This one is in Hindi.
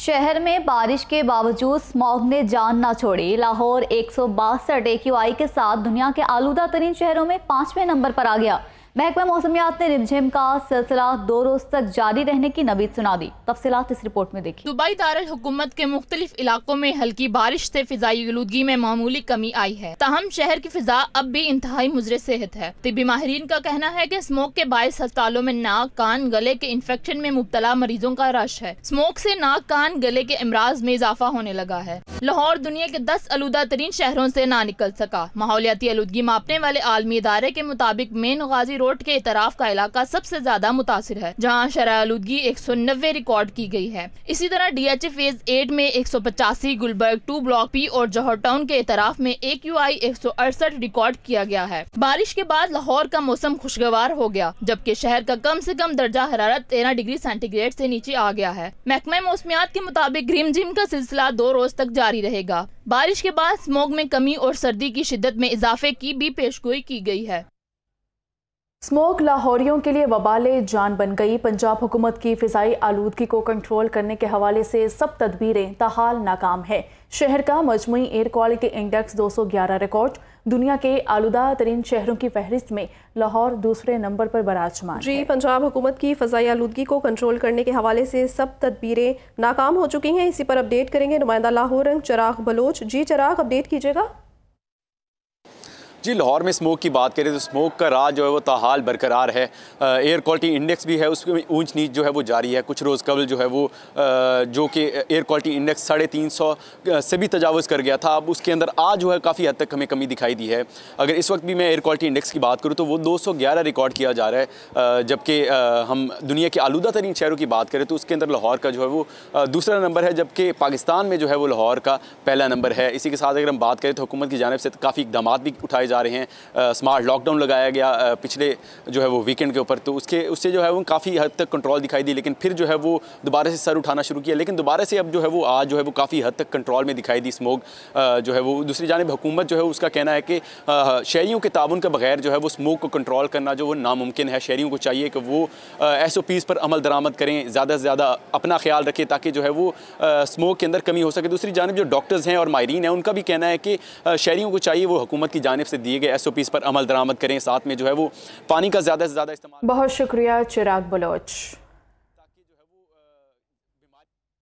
शहर में बारिश के बावजूद स्मॉग ने जान ना छोड़ी लाहौर एक सौ बासठ के साथ दुनिया के आलूदा तरीन शहरों में पांचवें नंबर पर आ गया महकमा मौसमियात ने रिमझिम का सिलसिला दो रोज तक जारी रहने की नवीद सुना दी तफसीत इस रिपोर्ट में देखी दुबई दारुल हुकूमत के मुख्तलिफ इलाकों में हल्की बारिश से फिजाई आलूदगी में मामूली कमी आई है तहम शहर की फिजा अब भी इंतहाई मुजर सेहत है तिबी माहरीन का कहना है की स्मोक के बायस अस्पतालों में नाक कान गले के इन्फेक्शन में मुबतला मरीजों का रश है स्मोक ऐसी नाक कान गले के अमराज में इजाफा होने लगा है लाहौर दुनिया के दस आलूदा तरीन शहरों ऐसी ना निकल सका माहौलियाती आलूदगी मापने वाले आलमी इदारे के मुताबिक मेन गाजी रोड के इतराफ का इलाका सबसे ज्यादा मुतासर है जहाँ शराय आलूदगी एक सौ नब्बे रिकॉर्ड की गई है इसी तरह डी एच फेज एट में एक सौ पचासी गुलबर्ग टू ब्लॉक पी और जौहर टाउन के इतराफ में ए क्यू आई एक सौ अड़सठ रिकॉर्ड किया गया है बारिश के बाद लाहौर का मौसम खुशगवार हो गया जबकि शहर का कम ऐसी कम दर्जा हरारत तेरह डिग्री सेंटीग्रेड ऐसी नीचे आ गया है महकमा मौसमियात के मुताबिक जिम का सिलसिला दो रोज तक जारी रहेगा बारिश के बाद स्मोग में कमी और सर्दी की शिद्दत में इजाफे की भी पेशगोई की गई है स्मोक लाहौरियों के लिए वबाले जान बन गई पंजाब हुकूमत की फिजाई आलूदगी को कंट्रोल करने के हवाले से सब तदबीरें तहाल नाकाम है शहर का मजमू एयर क्वालिटी इंडेक्स 211 रिकॉर्ड दुनिया के आलूदा तरीन शहरों की फहरिस्त में लाहौर दूसरे नंबर पर बराजमान जी पंजाब हुकूमत की फजाई आलूदगी को कंट्रोल करने के हवाले से सब तदबीरें नाकाम हो चुकी हैं इसी पर अपडेट करेंगे नुमाइंदा लाहौर रंग चराग बलोच जी चराग अपडेट कीजिएगा जी लाहौर में स्मोक की बात करें तो स्मोक का राज जो है वो ताहाल बरकरार है एयर क्वालिटी इंडेक्स भी है उसमें ऊंच नीच जो है वो जारी है कुछ रोज़ कबल जो है वो जो कि एयर क्वालिटी इंडेक्स साढ़े तीन सौ से भी तजावज़ कर गया था अब उसके अंदर आज जो है काफ़ी हद तक हमें कमी दिखाई दी है अगर इस वक्त भी मैं एयर क्वालिटी इंडेक्स की बात करूँ तो वो दो सौ ग्यारह रिकॉर्ड किया जा रहा है जबकि हम दुनिया के आलूदा तरीन शहरों की बात करें तो उसके अंदर लाहौर का जो है वो दूसरा नंबर है जबकि पाकिस्तान में जो है वो लाहौर का पहला नंबर है इसी के साथ अगर हम बात करें तो हुकूमत की जानब से तो काफ़ी इकदाम भी उठाए जा रहे हैं स्मार्ट लॉकडाउन लगाया गया पिछले जो है वो वीकेंड के ऊपर तो उसके उससे जो है वो काफ़ी हद तक कंट्रोल दिखाई दी लेकिन फिर जो है वो दोबारा से सर उठाना शुरू किया लेकिन दोबारा से अब जो है वो आज जो है वो काफ़ी हद तक कंट्रोल में दिखाई दी स्मोक जो है वो दूसरी जानब हुकूमत जो है उसका कहना है कि शहरीों के ताउन के बगैर जो है वो स्मोक को कंट्रोल करना जो वो नामुमकिन है शहरीों को चाहिए कि वो एस ओ पीज़ पर अमल दरामद करें ज़्यादा से ज़्यादा अपना ख्याल रखें ताकि जो है वो स्मोक के अंदर कमी हो सके दूसरी जानब जो डॉक्टर्स हैं और माहरीन हैं उनका भी कहना है कि शहरीों को चाहिए वो हुकूमत की जानब से दिए गए एस ओ पर अमल दरामद करें साथ में जो है वो पानी का ज़्यादा से ज़्यादा इस्तेमाल बहुत शुक्रिया चिराग बलोच